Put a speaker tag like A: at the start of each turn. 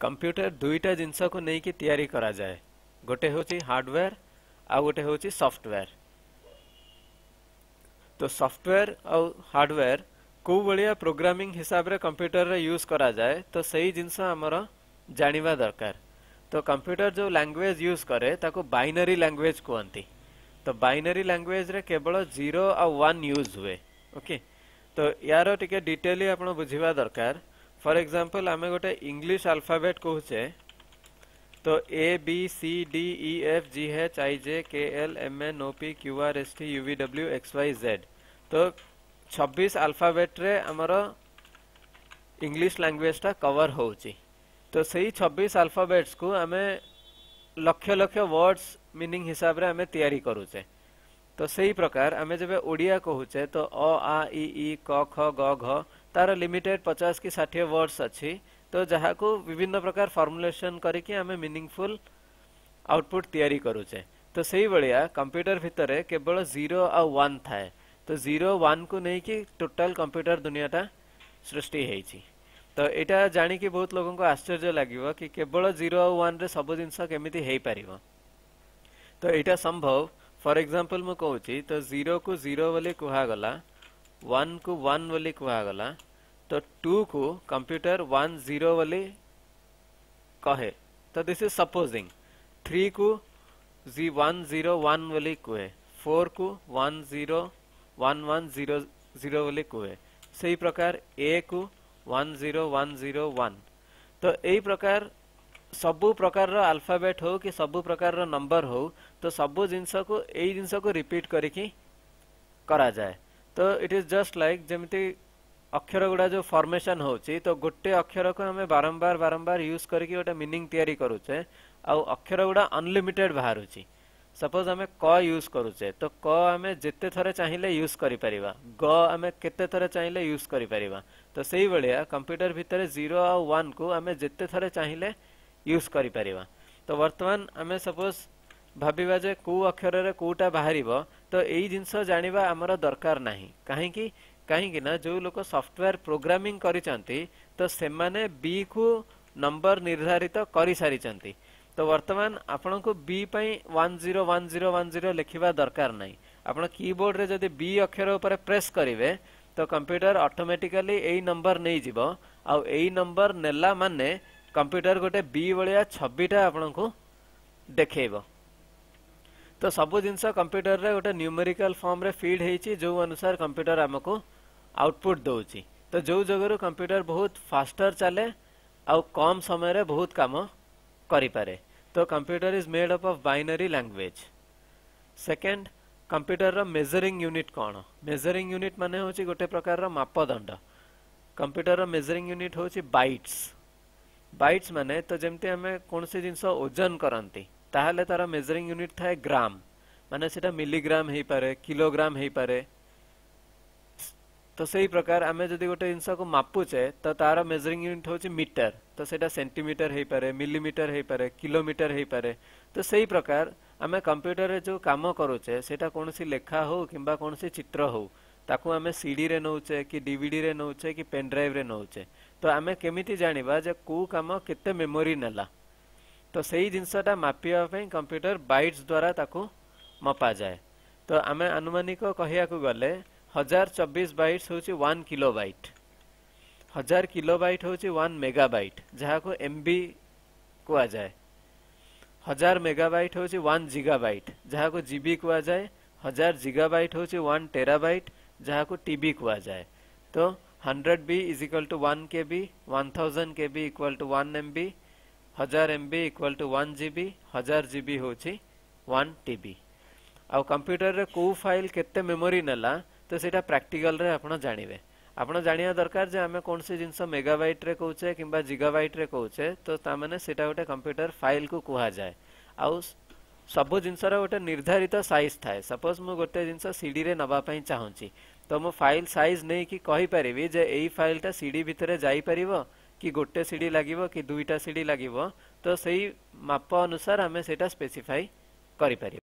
A: computer दुईटा जिनस को लेकिन तैयारी कराए गोटे हूँ हार्डवेयर आ गए हूँ सफ्टवेयर तो सफ्टवेयर आ हार्डवेयर कौ भाया प्रोग्रामिंग हिसाब से कंप्यूटर यूज कराए तो सही जिनस आमर जानवा दरकार तो कंप्यूटर जो लांगुएज यूज कैसे ताको बैनरी लांगुएज कहते तो बैनरी लांगुएज केवल जीरो आ वन यूज हुए ओके तो यार टिके डिटेली आप बुझा दरकार फर एक्जाम्पल आम गोटे इंग्लीश आल्फाबेट कहचे तो A B C D E F G H I J K L M N O P Q R S T U V W X Y Z तो छब्बीस रे आमर इंग्लीश लांगुएजटा कवर हो तो सही छब्बीस आल्फाबेट्स को आम लक्ष लक्ष वर्ड्स मिनिंग हिसाब रे आम तैयारी करूचे तो सही प्रकार आम जब ओडिया कहूचे तो अ आ इ ई क ख ग घ तार लिमिटेड पचास कि षाठी वर्ड्स अच्छी तो जहाँ को विभिन्न प्रकार फर्मुलेसन करके मिनिंगफुल आउटपुट या तो से भाया कंप्यूटर भितर केवल जीरो आउ वन थाए तो जीरो वन को लेकिन टोटाल कंप्यूटर दुनियाटा सृष्टि तो यहाँ जाणी बहुत लोग आश्चर्य लगे कि केवल जीरो आउ वन सब जिन केमी हो पार तो यहाँ संभव फर एक्जामपल मुझे कहूँ तो जीरो को जीरो बोली कहगला वन को वन बोली कहगला तो टू को कंप्यूटर वन जीरो वाले कहे तो दिस इज सपोजिंग थ्री को जी वन जीरो वन वाले कहे फोर को one zero one one zero zero वाले कहे से प्रकार ए को one zero one zero one तो यही प्रकार सबु प्रकार अल्फाबेट हो कि सब प्रकार नंबर हो तो सब जिनस को यही जिनस को रिपीट करी करा जाए तो इट इज जस्ट लाइक जमी अक्षर गुड़ा जो फर्मेसन होची तो गोटे अक्षर को हमें बारंबार बारंबार यूज करके गोटे मीनिंग तैयारी करूचे आउ अक्षर गुड़ा अनलिमिटेड बाहरुची सपोज आम क यूज करूचे तो क आम जिते थर चाहिए यूज कर ग आम केते थर चाहिए यूज कर तो से भाया कंप्यूटर भितर जीरो आउ वन को आम जिते थर चाहिए यूज कर तो बर्तमान आम सपोज ଭାବିବା ଯେ କେଉଁ ଅକ୍ଷରରେ କେଉଁଟା ବାହାରିବ ତ ଏଇ ଜିନିଷ ଜାଣିବା ଆମର ଦରକାର ନାହିଁ କାହିଁକି କାହିଁକିନା ଯେଉଁ ଲୋକ ସଫ୍ଟୱେୟାର ପ୍ରୋଗ୍ରାମିଂ କରିଛନ୍ତି ତ ସେମାନେ ବିକୁ ନମ୍ବର ନିର୍ଦ୍ଧାରିତ କରିସାରିଛନ୍ତି ତ ବର୍ତ୍ତମାନ ଆପଣଙ୍କୁ ବି ପାଇଁ one zero one zero one zero ଲେଖିବା ଦରକାର ନାହିଁ ଆପଣ କିବୋର୍ଡରେ ଯଦି ବି ଅକ୍ଷର ଉପରେ ପ୍ରେସ୍ କରିବେ ତ କମ୍ପ୍ୟୁଟର ଅଟୋମେଟିକାଲି ଏଇ ନମ୍ବର ନେଇଯିବ ଆଉ ଏଇ ନମ୍ବର ନେଲା ମାନେ କମ୍ପ୍ୟୁଟର ଗୋଟେ ବି ଭଳିଆ ଛବିଟା ଆପଣଙ୍କୁ ଦେଖେଇବ तो सब जिन कंप्यूटर रे गोटे न्यूमेरिकाल फर्म रे फिड होती जो अनुसार कंप्यूटर आमको आउटपुट दौर तो जो जगह कंप्यूटर बहुत फास्टर चले आउ कम समय रे बहुत कम करे तो computer is made up of binary language second computer रो यूनिट कौन मेजरींग यूनिट माने होची गोटे प्रकार मापदंड कंप्यूटर रो यूनिट हूँ बैट्स बैट्स माने तो जमती हमें कौन सी जिनस ओजन करती তাহলে তার মেজারিং ইউনিট হয় গ্রাম মানে সেটা মিলিগ্রাম হই পারে কিলোগ্রাম হই পারে তো সেই প্রকার আমি যদি গটে ইনসা কো মাপু চাই তো তার মেজারিং ইউনিট হচে মিটার তো সেটা সেন্টিমিটার হই পারে মিলিমিটার হই পারে কিলোমিটার হই পারে তো সেই প্রকার আমি কম্পিউটার রে যে কামো করোছে সেটা কোনসি লেখা হয় কিংবা কোনসি চিত্র হয় তা কো আমি সিডি রে নউছে কি ডিভিডি রে নউছে কি পেনড্রাইভ রে নউছে তো আমি কেমিতি জানিবা যে কো কাম কত মেমরি নলা तो से जिनसटा मापिया कंप्यूटर बैट्स द्वारा ताको मपा जाए तो आम आनुमानिक कह गले हजार चबीस बैट्स हूँ वन को बैट हजार को बैट हूँ वन मेगा बैट जहाँ को एम बी कवा हजार मेगा बैट हूँ वन जिगा बैट जहाँ को जि कवा जाए हजार जिगा बैट हूँ वन टेरा बैट जहाँ को टी कवा जाए तो hundred B is equal to one K B one thousand K B to one M B हजार M B equal to one G B हजार जी बी हूँ one T B आउ computer कौ फाइल केते memory नेला तो ସେଇଟା ପ୍ରାକ୍ଟିକାଲରେ ଆପଣ ଜାଣିବେ ଆପଣ ଜାଣିବା ଦରକାର ଯେ ଆମେ କୌଣସି ଜିନିଷ ମେଗାବାଇଟ୍ରେ କହୁଛେ କିମ୍ବା ଜିଗାବାଇଟ୍ରେ କହୁଛେ ତ ତାମାନେ ସେଇଟା ଗୋଟେ କମ୍ପ୍ୟୁଟର ଫାଇଲ୍କୁ କୁହାଯାଏ ଆଉ ସବୁ ଜିନିଷର ଗୋଟେ ନିର୍ଦ୍ଧାରିତ ସାଇଜ୍ ଥାଏ ସପୋଜ୍ ମୁଁ ଗୋଟେ ଜିନିଷ ସିଡ଼ିରେ ନେବା ପାଇଁ ଚାହୁଁଛି ତ ମୁଁ ଫାଇଲ୍ ସାଇଜ୍ ନେଇକି କହିପାରିବି ଯେ ଏଇ ଫାଇଲ୍ଟା ସିଡ଼ି ଭିତରେ ଯାଇପାରିବ कि गोटे सीढ़ी लग कि दुईटा सीढ़ी लगे तो सही माप अनुसार आम से स्पेसीफाई कर